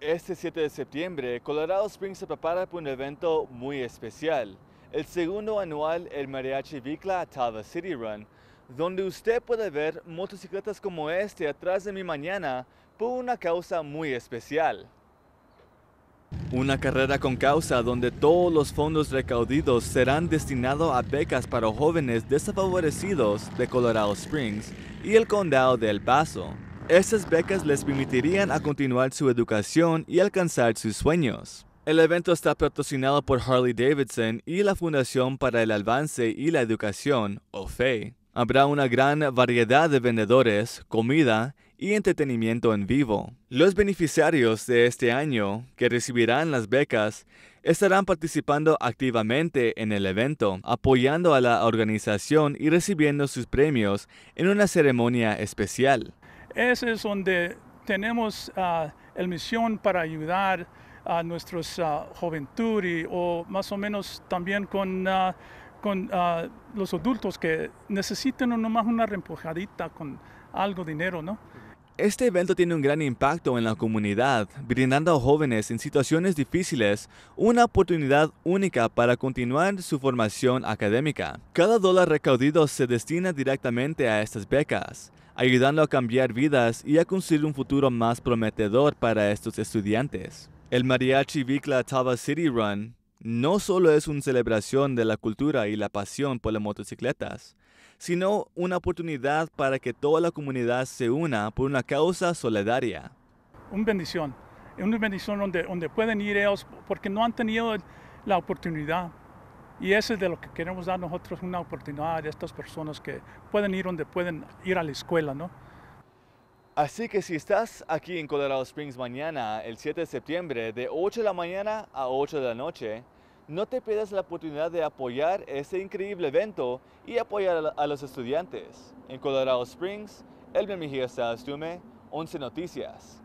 Este 7 de septiembre, Colorado Springs se prepara para un evento muy especial, el segundo anual El Mariachi Vicla Tava City Run, donde usted puede ver motocicletas como este atrás de mi mañana por una causa muy especial. Una carrera con causa donde todos los fondos recaudidos serán destinados a becas para jóvenes desfavorecidos de Colorado Springs y el condado de El Paso. Estas becas les permitirían a continuar su educación y alcanzar sus sueños. El evento está patrocinado por Harley Davidson y la Fundación para el Avance y la Educación, OFE. Habrá una gran variedad de vendedores, comida y entretenimiento en vivo. Los beneficiarios de este año que recibirán las becas estarán participando activamente en el evento, apoyando a la organización y recibiendo sus premios en una ceremonia especial. Ese es donde tenemos ah, la misión para ayudar a nuestros ah, juventud o más o menos también con, ah, los adultos que necesitan nomás una reempujadita con algo de dinero, ¿no? Este evento tiene un gran impacto en la comunidad, brindando a jóvenes en situaciones difíciles una oportunidad única para continuar su formación académica. Cada dólar recaudido se destina directamente a estas becas, ayudando a cambiar vidas y a construir un futuro más prometedor para estos estudiantes. El Mariachi Vicla Tava City Run no solo es una celebración de la cultura y la pasión por las motocicletas, sino una oportunidad para que toda la comunidad se una por una causa solidaria. Una bendición, una bendición donde, donde pueden ir ellos porque no han tenido la oportunidad. Y eso es de lo que queremos dar nosotros, una oportunidad a estas personas que pueden ir donde pueden ir a la escuela, ¿no? Así que si estás aquí en Colorado Springs mañana, el 7 de septiembre, de 8 de la mañana a 8 de la noche, no te pierdas la oportunidad de apoyar este increíble evento y apoyar a los estudiantes. En Colorado Springs, Elmer Mejía Sastume, 11 Noticias.